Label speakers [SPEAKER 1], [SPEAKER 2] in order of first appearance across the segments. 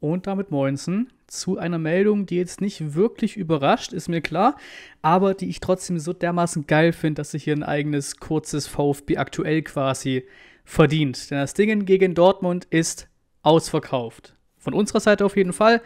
[SPEAKER 1] und damit Moinsen zu einer Meldung, die jetzt nicht wirklich überrascht, ist mir klar, aber die ich trotzdem so dermaßen geil finde, dass sich hier ein eigenes kurzes VfB aktuell quasi verdient. Denn das Ding gegen Dortmund ist ausverkauft. Von unserer Seite auf jeden Fall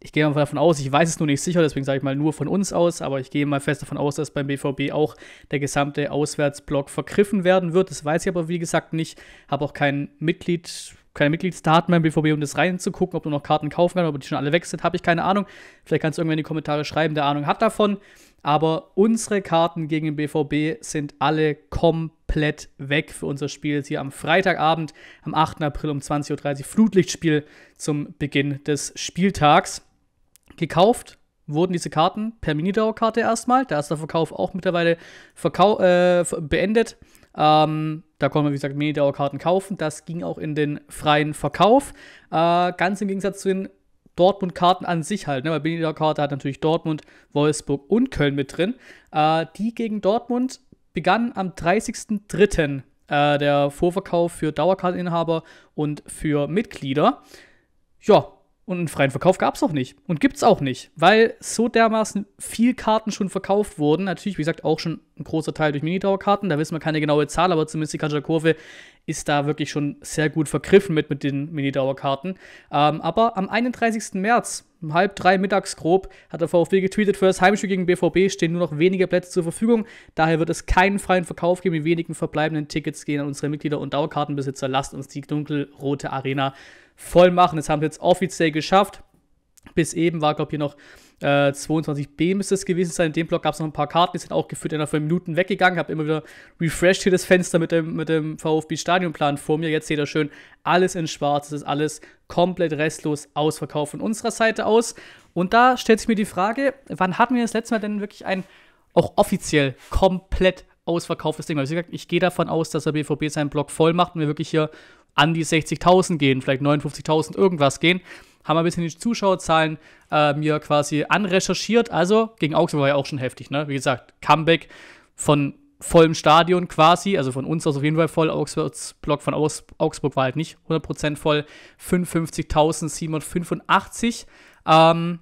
[SPEAKER 1] ich gehe mal davon aus, ich weiß es nur nicht sicher, deswegen sage ich mal nur von uns aus, aber ich gehe mal fest davon aus, dass beim BVB auch der gesamte Auswärtsblock vergriffen werden wird. Das weiß ich aber, wie gesagt, nicht. Habe auch kein Mitglied, keine Mitgliedsdaten beim BVB, um das reinzugucken, ob du noch Karten kaufen werden, ob die schon alle weg sind, habe ich keine Ahnung. Vielleicht kannst du irgendwann in die Kommentare schreiben, der Ahnung hat davon. Aber unsere Karten gegen den BVB sind alle komplett weg für unser Spiel hier am Freitagabend, am 8. April um 20.30 Uhr. Flutlichtspiel zum Beginn des Spieltags gekauft wurden diese Karten per Minidauerkarte erstmal. Da ist der Verkauf auch mittlerweile verkau äh, beendet. Ähm, da konnte man, wie gesagt, Minidauerkarten kaufen. Das ging auch in den freien Verkauf. Äh, ganz im Gegensatz zu den Dortmund-Karten an sich halt. Ne? Weil Minidauerkarte hat natürlich Dortmund, Wolfsburg und Köln mit drin. Äh, die gegen Dortmund begann am 30.03. Äh, der Vorverkauf für Dauerkarteninhaber und für Mitglieder. Ja, und einen freien Verkauf gab es auch nicht. Und gibt es auch nicht. Weil so dermaßen viel Karten schon verkauft wurden. Natürlich, wie gesagt, auch schon ein großer Teil durch Minitower-Karten. Da wissen wir keine genaue Zahl, aber zumindest die Kanscher Kurve ist da wirklich schon sehr gut vergriffen mit, mit den Minitower-Karten. Ähm, aber am 31. März, um halb drei mittags grob, hat der VfB getweetet, für das Heimspiel gegen BVB stehen nur noch wenige Plätze zur Verfügung. Daher wird es keinen freien Verkauf geben. Die wenigen verbleibenden Tickets gehen an unsere Mitglieder und Dauerkartenbesitzer. Lasst uns die dunkelrote Arena![ voll machen. Das haben wir jetzt offiziell geschafft. Bis eben war, glaube ich, hier noch äh, 22b müsste es gewesen sein. In dem Block gab es noch ein paar Karten, die sind auch geführt einer von Minuten weggegangen. Habe immer wieder refreshed hier das Fenster mit dem, mit dem VfB-Stadionplan vor mir. Jetzt seht ihr schön, alles in schwarz. Es ist alles komplett restlos ausverkauft von unserer Seite aus. Und da stellt sich mir die Frage, wann hatten wir das letzte Mal denn wirklich ein auch offiziell komplett ausverkauftes Ding? ich, ich gehe davon aus, dass der BVB seinen Block voll macht und wir wirklich hier an die 60.000 gehen, vielleicht 59.000 irgendwas gehen. Haben ein bisschen die Zuschauerzahlen äh, mir quasi anrecherchiert. Also gegen Augsburg war ja auch schon heftig. Ne? Wie gesagt, Comeback von vollem Stadion quasi, also von uns aus auf jeden Fall voll, Augsburgs Block von aus, Augsburg war halt nicht 100% voll, 55.785 ähm,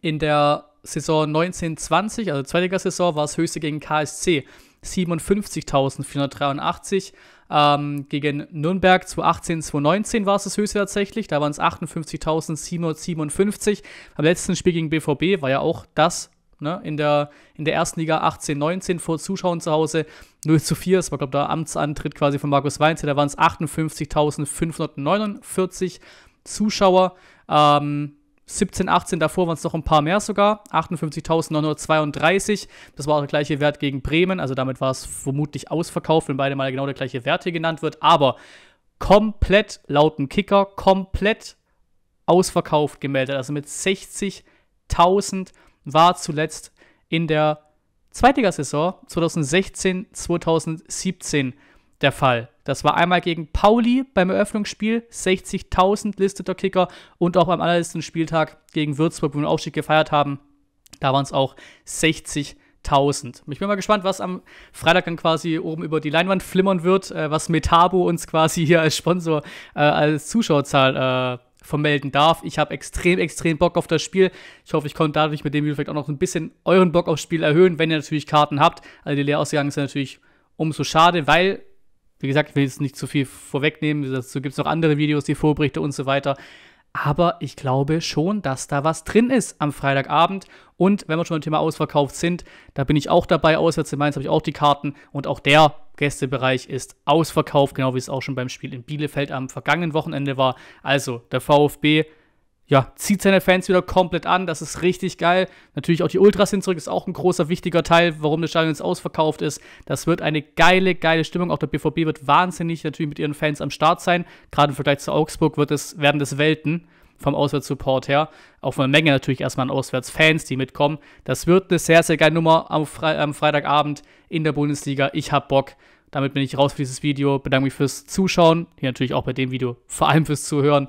[SPEAKER 1] in der Saison 1920, also zweitiger Saison, war es höchste gegen KSC 57.483 ähm, gegen Nürnberg zu 18, 2019 war es das höchste tatsächlich. Da waren es 58.757. Beim letzten Spiel gegen BVB war ja auch das ne, in, der, in der ersten Liga 18, 19 vor Zuschauern zu Hause 0 zu 4. Das war, glaube ich, der Amtsantritt quasi von Markus Weinz. Da waren es 58.549 Zuschauer. Ähm, 17, 18 davor waren es noch ein paar mehr sogar, 58.932. Das war auch der gleiche Wert gegen Bremen, also damit war es vermutlich ausverkauft, wenn beide mal genau der gleiche Wert hier genannt wird. Aber komplett lauten Kicker, komplett ausverkauft gemeldet. Also mit 60.000 war zuletzt in der Zweitligasaison 2016, 2017 der Fall. Das war einmal gegen Pauli beim Eröffnungsspiel, 60.000 listeter Kicker und auch beim allerletzten Spieltag gegen Würzburg, wo wir den Aufstieg gefeiert haben. Da waren es auch 60.000. Ich bin mal gespannt, was am Freitag dann quasi oben über die Leinwand flimmern wird, äh, was Metabo uns quasi hier als Sponsor, äh, als Zuschauerzahl äh, vermelden darf. Ich habe extrem, extrem Bock auf das Spiel. Ich hoffe, ich konnte dadurch mit dem Video vielleicht auch noch ein bisschen euren Bock aufs Spiel erhöhen, wenn ihr natürlich Karten habt. Also die leer ausgegangen sind natürlich umso schade, weil wie gesagt, ich will jetzt nicht zu viel vorwegnehmen, dazu gibt es noch andere Videos, die Vorberichte und so weiter. Aber ich glaube schon, dass da was drin ist am Freitagabend. Und wenn wir schon beim Thema ausverkauft sind, da bin ich auch dabei. Auswärts in Mainz habe ich auch die Karten. Und auch der Gästebereich ist ausverkauft, genau wie es auch schon beim Spiel in Bielefeld am vergangenen Wochenende war. Also der VfB ja, zieht seine Fans wieder komplett an. Das ist richtig geil. Natürlich auch die Ultras hin zurück, ist auch ein großer, wichtiger Teil, warum das Stadion jetzt ausverkauft ist. Das wird eine geile, geile Stimmung. Auch der BVB wird wahnsinnig natürlich mit ihren Fans am Start sein. Gerade im Vergleich zu Augsburg wird es, werden das Welten vom Auswärtssupport her. Auch von der Menge natürlich erstmal an Auswärtsfans, die mitkommen. Das wird eine sehr, sehr geile Nummer am, Fre am Freitagabend in der Bundesliga. Ich hab Bock. Damit bin ich raus für dieses Video. Bedanke mich fürs Zuschauen. Hier natürlich auch bei dem Video, vor allem fürs Zuhören